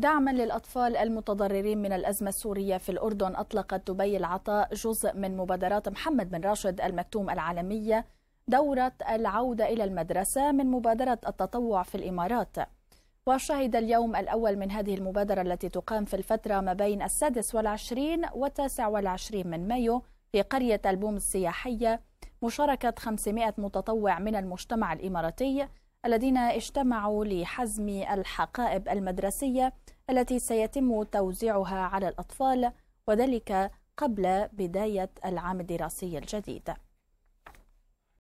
دعما للأطفال المتضررين من الأزمة السورية في الأردن أطلقت دبي العطاء جزء من مبادرات محمد بن راشد المكتوم العالمية دورة العودة إلى المدرسة من مبادرة التطوع في الإمارات وشهد اليوم الأول من هذه المبادرة التي تقام في الفترة ما بين السادس والعشرين والتاسع والعشرين من مايو في قرية البوم السياحية مشاركة 500 متطوع من المجتمع الإماراتي الذين اجتمعوا لحزم الحقائب المدرسية التي سيتم توزيعها على الأطفال وذلك قبل بداية العام الدراسي الجديد